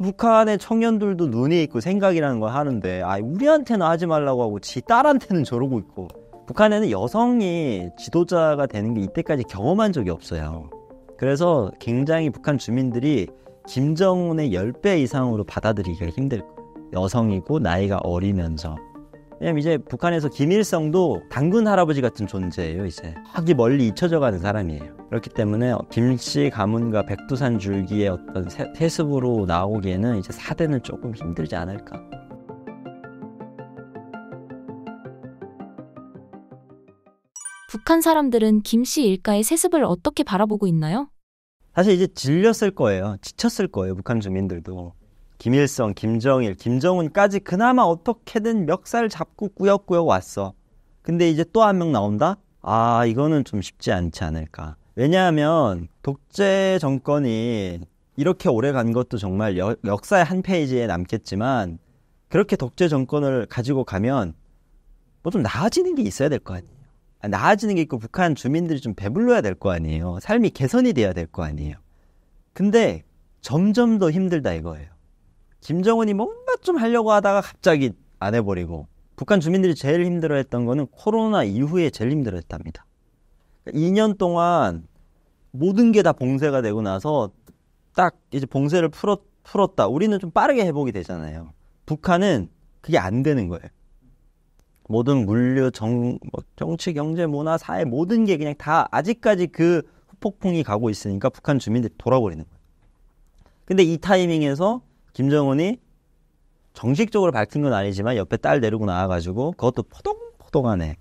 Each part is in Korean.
북한의 청년들도 눈이 있고 생각이라는 걸 하는데 아 우리한테는 하지 말라고 하고 지 딸한테는 저러고 있고 북한에는 여성이 지도자가 되는 게 이때까지 경험한 적이 없어요. 그래서 굉장히 북한 주민들이 김정은의 10배 이상으로 받아들이기가 힘들 거예요. 여성이고 나이가 어리면서 왜냐면 이제 북한에서 김일성도 당군 할아버지 같은 존재예요, 이제. 확이 멀리 잊혀져 가는 사람이에요. 그렇기 때문에 김씨 가문과 백두산 줄기의 어떤 세습으로 나오기에는 이제 사대는 조금 힘들지 않을까. 북한 사람들은 김씨 일가의 세습을 어떻게 바라보고 있나요? 사실 이제 질렸을 거예요. 지쳤을 거예요, 북한 주민들도. 김일성, 김정일, 김정은까지 그나마 어떻게든 멱살 잡고 꾸역꾸역 왔어. 근데 이제 또 한 명 나온다? 아, 이거는 좀 쉽지 않지 않을까. 왜냐하면 독재 정권이 이렇게 오래 간 것도 정말 여, 역사의 한 페이지에 남겠지만 그렇게 독재 정권을 가지고 가면 뭐 좀 나아지는 게 있어야 될 거 아니에요. 아, 나아지는 게 있고 북한 주민들이 좀 배불러야 될 거 아니에요. 삶이 개선이 돼야 될 거 아니에요. 근데 점점 더 힘들다 이거예요. 김정은이 뭔가 좀 하려고 하다가 갑자기 안 해버리고 북한 주민들이 제일 힘들어했던 거는 코로나 이후에 제일 힘들어했답니다. 2년 그러니까 동안 모든 게 다 봉쇄가 되고 나서 딱 이제 봉쇄를 풀었, 풀었다. 우리는 좀 빠르게 회복이 되잖아요. 북한은 그게 안 되는 거예요. 모든 물류, 정, 뭐 정치, 경제, 문화, 사회 모든 게 그냥 다 아직까지 그 후폭풍이 가고 있으니까 북한 주민들이 돌아버리는 거예요. 근데 이 타이밍에서 김정은이 정식적으로 밝힌 건 아니지만 옆에 딸 내리고 나와가지고 그것도 포동포동하네.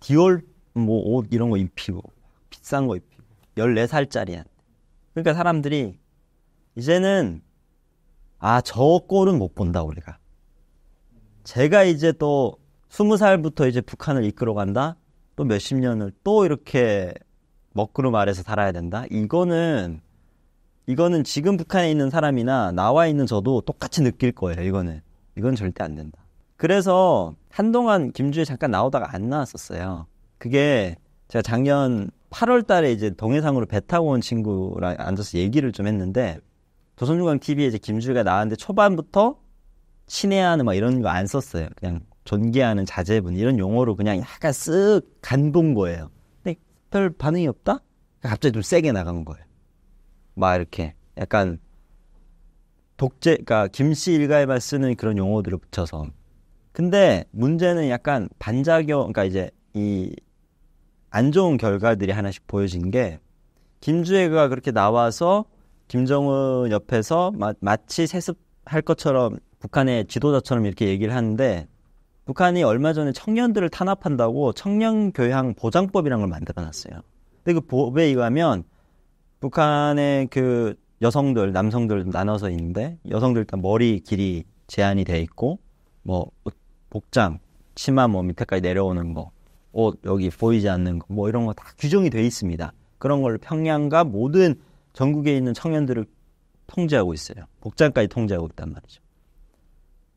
디올 뭐 옷 이런 거 입히고 비싼 거 입히고 14살짜리한테. 그러니까 사람들이 이제는 아, 저 꼴은 못 본다 우리가. 제가 이제 또 20살부터 이제 북한을 이끌어 간다. 또 몇십 년을 또 이렇게 먹구름 아래서 살아야 된다. 이거는 이거는 지금 북한에 있는 사람이나 나와 있는 저도 똑같이 느낄 거예요. 이거는 이건 절대 안 된다. 그래서 한동안 김주혜 잠깐 나오다가 안 나왔었어요. 그게 제가 작년 8월 달에 이제 동해상으로 배 타고 온 친구랑 앉아서 얘기를 좀 했는데 조선중앙 TV에 이제 김주혜가 나왔는데 초반부터 친애하는 막 이런 거 안 썼어요. 그냥 존귀하는 자제분 이런 용어로 그냥 약간 쓱 간 본 거예요. 근데 별 반응이 없다? 갑자기 좀 세게 나간 거예요. 막 이렇게 약간 독재, 그러니까 김 씨 일가에만 쓰는 그런 용어들을 붙여서. 근데 문제는 약간 반작용, 그러니까 이제 이 안 좋은 결과들이 하나씩 보여진 게 김주애가 그렇게 나와서 김정은 옆에서 마, 치 세습할 것처럼 북한의 지도자처럼 이렇게 얘기를 하는데 북한이 얼마 전에 청년들을 탄압한다고 청년 교양 보장법이라는 걸 만들어 놨어요. 근데 그 법에 의하면 북한의 그 여성들, 남성들 나눠서 있는데 여성들 일단 머리 길이 제한이 돼 있고 뭐 복장, 치마 뭐 밑에까지 내려오는 거, 옷 여기 보이지 않는 거 뭐 이런 거 다 규정이 돼 있습니다. 그런 걸 평양과 모든 전국에 있는 청년들을 통제하고 있어요. 복장까지 통제하고 있단 말이죠.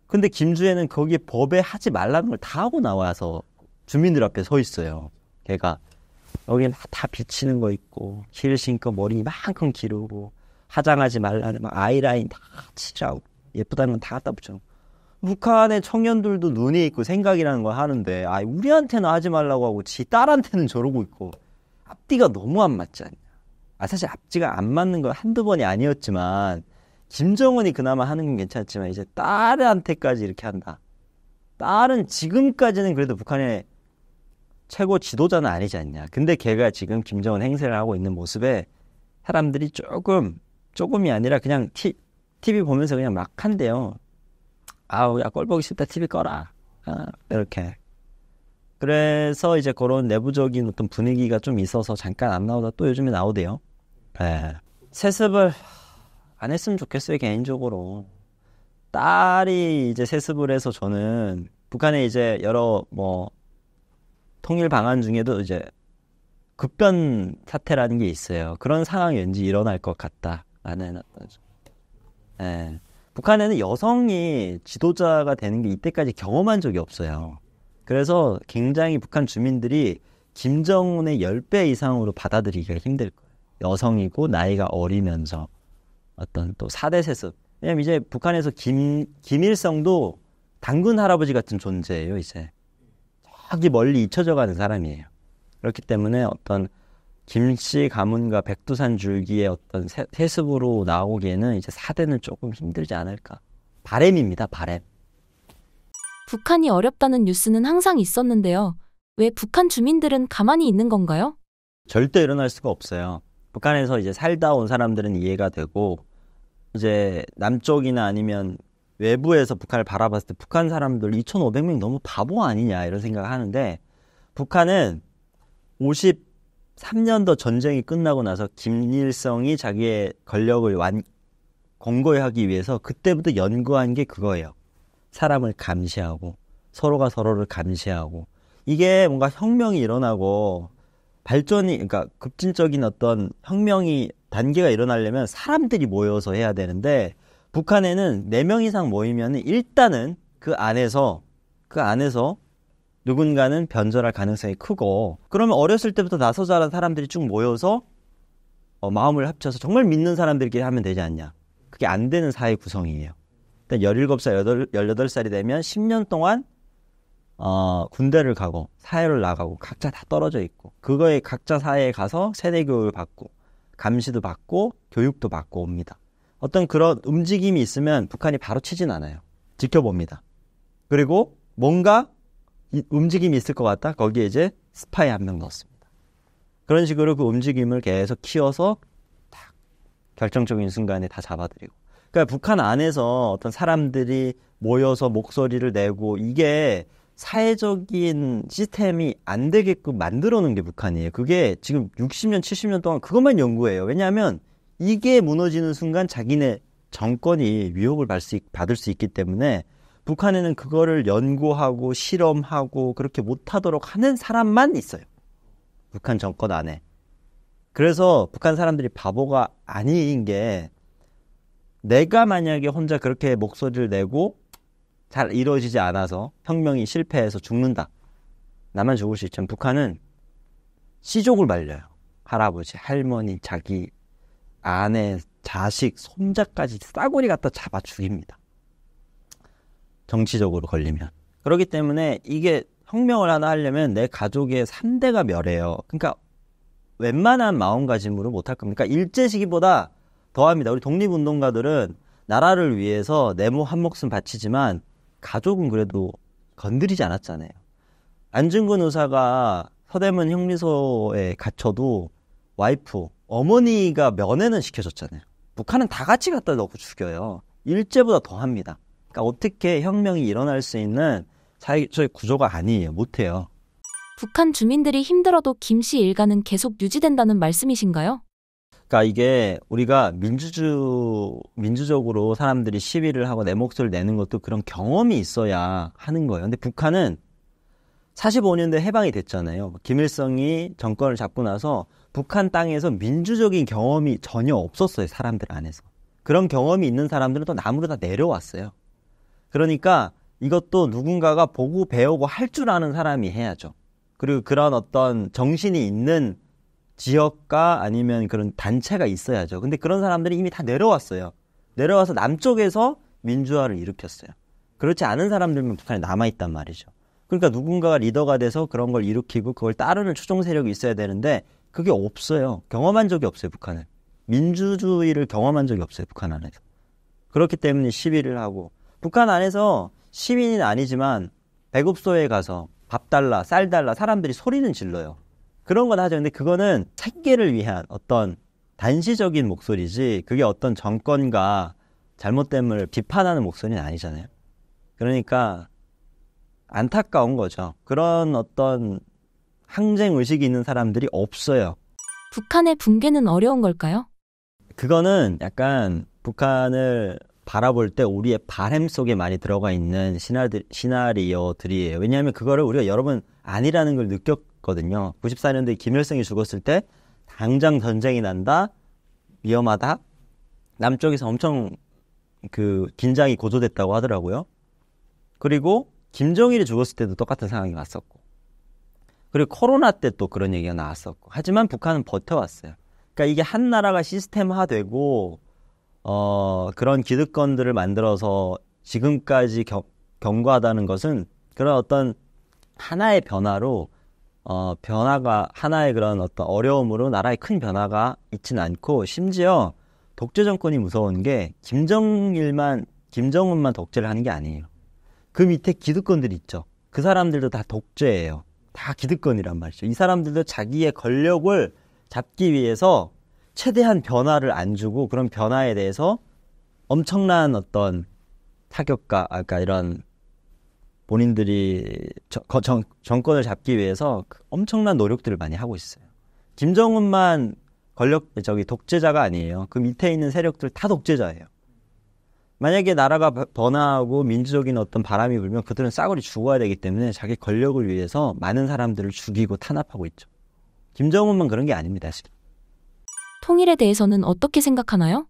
근데 김주혜는 거기에 법에 하지 말라는 걸 다 하고 나와서 주민들 앞에 서 있어요. 걔가 여기 다 비치는 거 있고 힐 신고 머리 이만큼 기르고 화장하지 말라는 막 아이라인 다 칠하고 예쁘다는 건 다 갖다 붙여. 북한의 청년들도 눈이 있고 생각이라는 걸 하는데 아 우리한테는 하지 말라고 하고 지 딸한테는 저러고 있고 앞뒤가 너무 안 맞지 않냐. 아 사실 앞뒤가 안 맞는 건 한두 번이 아니었지만 김정은이 그나마 하는 건 괜찮았지만 이제 딸한테까지 이렇게 한다. 딸은 지금까지는 그래도 북한의 최고 지도자는 아니지 않냐. 근데 걔가 지금 김정은 행세를 하고 있는 모습에 사람들이 조금 조금이 아니라 그냥 티, TV 보면서 그냥 막 한대요. 아우 야 꼴 보기 싫다 TV 꺼라. 아, 이렇게. 그래서 이제 그런 내부적인 어떤 분위기가 좀 있어서 잠깐 안 나오다 또 요즘에 나오대요. 네. 세습을 안 했으면 좋겠어요 개인적으로. 딸이 이제 세습을 해서 저는 북한에 이제 여러 뭐 통일 방안 중에도 이제 급변 사태라는 게 있어요. 그런 상황이 왠지 일어날 것 같다라는 예. 북한에는 여성이 지도자가 되는 게 이때까지 경험한 적이 없어요. 그래서 굉장히 북한 주민들이 김정은의 10배 이상으로 받아들이기가 힘들 거예요. 여성이고 나이가 어리면서 어떤 또 4대 세습. 왜냐면 이제 북한에서 김, 김일성도 당군 할아버지 같은 존재예요, 이제. 저기 멀리 잊혀져 가는 사람이에요. 그렇기 때문에 어떤 김씨 가문과 백두산 줄기의 어떤 세, 세습으로 나오기에는 이제 사대는 조금 힘들지 않을까. 바램입니다, 바램. 북한이 어렵다는 뉴스는 항상 있었는데요. 왜 북한 주민들은 가만히 있는 건가요? 절대 일어날 수가 없어요. 북한에서 이제 살다 온 사람들은 이해가 되고 이제 남쪽이나 아니면 외부에서 북한을 바라봤을 때 북한 사람들 2,500명이 너무 바보 아니냐 이런 생각을 하는데 북한은 53년도 전쟁이 끝나고 나서 김일성이 자기의 권력을 완, 공고하기 위해서 그때부터 연구한 게 그거예요. 사람을 감시하고 서로가 서로를 감시하고 이게 뭔가 혁명이 일어나고 발전이 그러니까 급진적인 어떤 혁명이 단계가 일어나려면 사람들이 모여서 해야 되는데 북한에는 4명 이상 모이면 일단은 그 안에서 그 안에서 누군가는 변절할 가능성이 크고 그러면 어렸을 때부터 나서 자라는 사람들이 쭉 모여서 어, 마음을 합쳐서 정말 믿는 사람들끼리 하면 되지 않냐. 그게 안 되는 사회 구성이에요. 일단 17살, 18, 살이 되면 10년 동안 어, 군대를 가고 사회를 나가고 각자 다 떨어져 있고 그거에 각자 사회에 가서 세대 교육을 받고 감시도 받고 교육도 받고 옵니다. 어떤 그런 움직임이 있으면 북한이 바로 치진 않아요. 지켜봅니다. 그리고 뭔가 움직임이 있을 것 같다. 거기에 이제 스파이 한 명 넣었습니다. 그런 식으로 그 움직임을 계속 키워서 딱 결정적인 순간에 다 잡아들이고. 그러니까 북한 안에서 어떤 사람들이 모여서 목소리를 내고 이게 사회적인 시스템이 안 되게끔 만들어 놓은 게 북한이에요. 그게 지금 60년, 70년 동안 그것만 연구해요. 왜냐하면 이게 무너지는 순간 자기네 정권이 위협을 받을 수 있기 때문에 북한에는 그거를 연구하고 실험하고 그렇게 못하도록 하는 사람만 있어요. 북한 정권 안에. 그래서 북한 사람들이 바보가 아닌 게 내가 만약에 혼자 그렇게 목소리를 내고 잘 이루어지지 않아서 혁명이 실패해서 죽는다. 나만 죽을 수 있지만 북한은 씨족을 말려요. 할아버지, 할머니, 자기 아내, 자식, 손자까지 싸구리 갖다 잡아 죽입니다. 정치적으로 걸리면. 그렇기 때문에 이게 혁명을 하나 하려면 내 가족의 3대가 멸해요. 그러니까 웬만한 마음가짐으로 못 할 겁니까? 그러니까 일제 시기보다 더합니다. 우리 독립운동가들은 나라를 위해서 내모 한 몫은 바치지만 가족은 그래도 건드리지 않았잖아요. 안중근 의사가 서대문 형리소에 갇혀도 와이프, 어머니가 면회는 시켜줬잖아요. 북한은 다 같이 갖다 놓고 죽여요. 일제보다 더 합니다. 그러니까 어떻게 혁명이 일어날 수 있는 사회적 구조가 아니에요. 못해요. 북한 주민들이 힘들어도 김씨 일가는 계속 유지된다는 말씀이신가요? 그러니까 이게 우리가 민주주 민주적으로 사람들이 시위를 하고 내 목소리를 내는 것도 그런 경험이 있어야 하는 거예요. 근데 북한은 45년대 해방이 됐잖아요. 김일성이 정권을 잡고 나서 북한 땅에서 민주적인 경험이 전혀 없었어요, 사람들 안에서. 그런 경험이 있는 사람들은 또 남으로 다 내려왔어요. 그러니까 이것도 누군가가 보고 배우고 할 줄 아는 사람이 해야죠. 그리고 그런 어떤 정신이 있는 지역과 아니면 그런 단체가 있어야죠. 근데 그런 사람들이 이미 다 내려왔어요. 내려와서 남쪽에서 민주화를 일으켰어요. 그렇지 않은 사람들만 북한에 남아있단 말이죠. 그러니까 누군가가 리더가 돼서 그런 걸 일으키고 그걸 따르는 추종 세력이 있어야 되는데 그게 없어요. 경험한 적이 없어요, 북한은. 민주주의를 경험한 적이 없어요, 북한 안에서. 그렇기 때문에 시위를 하고 북한 안에서 시민은 아니지만 배급소에 가서 밥 달라, 쌀 달라 사람들이 소리는 질러요. 그런 건 하죠. 근데 그거는 생계를 위한 어떤 단시적인 목소리지 그게 어떤 정권과 잘못됨을 비판하는 목소리는 아니잖아요. 그러니까 안타까운 거죠. 그런 어떤 항쟁 의식이 있는 사람들이 없어요. 북한의 붕괴는 어려운 걸까요? 그거는 약간 북한을 바라볼 때 우리의 바램 속에 많이 들어가 있는 시나리, 시나리오들이에요. 왜냐하면 그거를 우리가 여러 분 아니라는 걸 느꼈거든요. 94년도에 김일성이 죽었을 때 당장 전쟁이 난다, 위험하다, 남쪽에서 엄청 그 긴장이 고조됐다고 하더라고요. 그리고 김정일이 죽었을 때도 똑같은 상황이 왔었고 그리고 코로나 때 또 그런 얘기가 나왔었고 하지만 북한은 버텨왔어요. 그러니까 이게 한 나라가 시스템화되고 어 그런 기득권들을 만들어서 지금까지 겨, 견고하다는 것은 그런 어떤 하나의 변화로 어 변화가 하나의 그런 어떤 어려움으로 나라에큰 변화가 있지는 않고 심지어 독재 정권이 무서운 게 김정일만 김정은만 독재를 하는 게 아니에요. 그 밑에 기득권들 있죠. 그 사람들도 다 독재예요. 다 기득권이란 말이죠. 이 사람들도 자기의 권력을 잡기 위해서 최대한 변화를 안 주고 그런 변화에 대해서 엄청난 어떤 타격과 아까 이런 본인들이 정, 정, 정권을 잡기 위해서 그 엄청난 노력들을 많이 하고 있어요. 김정은만 권력 저기 독재자가 아니에요. 그 밑에 있는 세력들 다 독재자예요. 만약에 나라가 번화하고 민주적인 어떤 바람이 불면 그들은 싸구려 죽어야 되기 때문에 자기 권력을 위해서 많은 사람들을 죽이고 탄압하고 있죠. 김정은만 그런 게 아닙니다, 사실. 통일에 대해서는 어떻게 생각하나요?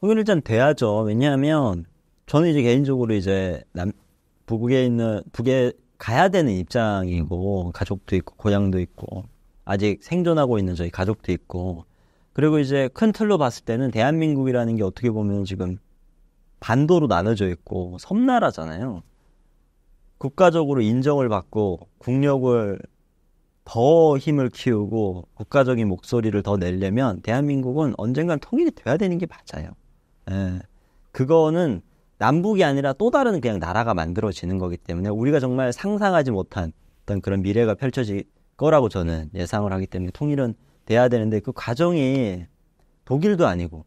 통일 일단 돼야죠. 왜냐하면 저는 이제 개인적으로 이제 남 북에 있는 북에 가야 되는 입장이고 가족도 있고 고향도 있고 아직 생존하고 있는 저희 가족도 있고 그리고 이제 큰 틀로 봤을 때는 대한민국이라는 게 어떻게 보면 지금 반도로 나눠져 있고 뭐 섬나라잖아요. 국가적으로 인정을 받고 국력을 더 힘을 키우고 국가적인 목소리를 더 내려면 대한민국은 언젠간 통일이 돼야 되는 게 맞아요. 예. 그거는 남북이 아니라 또 다른 그냥 나라가 만들어지는 거기 때문에 우리가 정말 상상하지 못한 어떤 그런 미래가 펼쳐질 거라고 저는 예상을 하기 때문에 통일은 돼야 되는데 그 과정이 독일도 아니고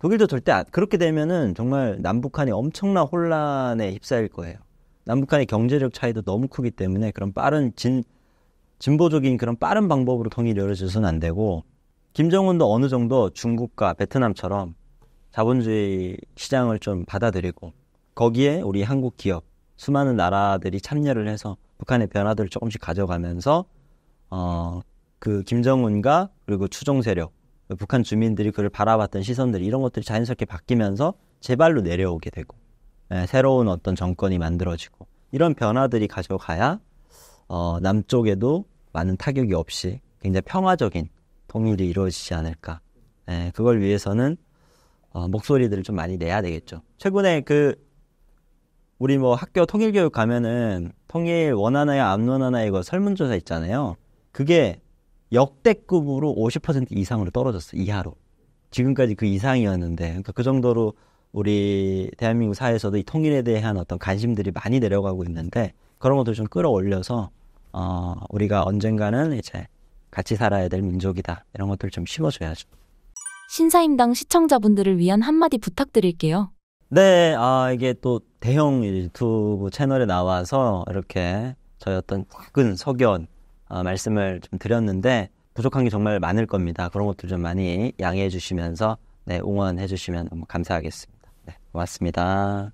독일도 절대 안, 그렇게 되면은 정말 남북한이 엄청난 혼란에 휩싸일 거예요. 남북한의 경제력 차이도 너무 크기 때문에 그런 빠른 진 진보적인 그런 빠른 방법으로 통일이 이루어져서는 안 되고 김정은도 어느 정도 중국과 베트남처럼 자본주의 시장을 좀 받아들이고 거기에 우리 한국 기업 수많은 나라들이 참여를 해서 북한의 변화들을 조금씩 가져가면서 어 그 김정은과 그리고 추종 세력 북한 주민들이 그를 바라봤던 시선들 이런 이 것들이 자연스럽게 바뀌면서 제발로 내려오게 되고 예, 새로운 어떤 정권이 만들어지고 이런 변화들이 가져가야 어, 남쪽에도 많은 타격이 없이 굉장히 평화적인 통일이 이루어지지 않을까. 예, 그걸 위해서는 어, 목소리들을 좀 많이 내야 되겠죠. 최근에 그 우리 뭐 학교 통일교육 가면은 통일 원하나야 안 원하나 이거 설문조사 있잖아요. 그게 역대급으로 50% 이상으로 떨어졌어 이하로 지금까지 그 이상이었는데 그러니까 그 정도로 우리 대한민국 사회에서도 이 통일에 대한 어떤 관심들이 많이 내려가고 있는데 그런 것들 좀 끌어올려서 어, 우리가 언젠가는 이제 같이 살아야 될 민족이다 이런 것들 좀 심어줘야죠. 신사임당 시청자분들을 위한 한마디 부탁드릴게요. 네, 아 이게 또 대형 유튜브 채널에 나와서 이렇게 저희 어떤 작은 석연 어, 말씀을 좀 드렸는데 부족한 게 정말 많을 겁니다. 그런 것들 좀 많이 양해해 주시면서 네, 응원해 주시면 감사하겠습니다. 네, 고맙습니다.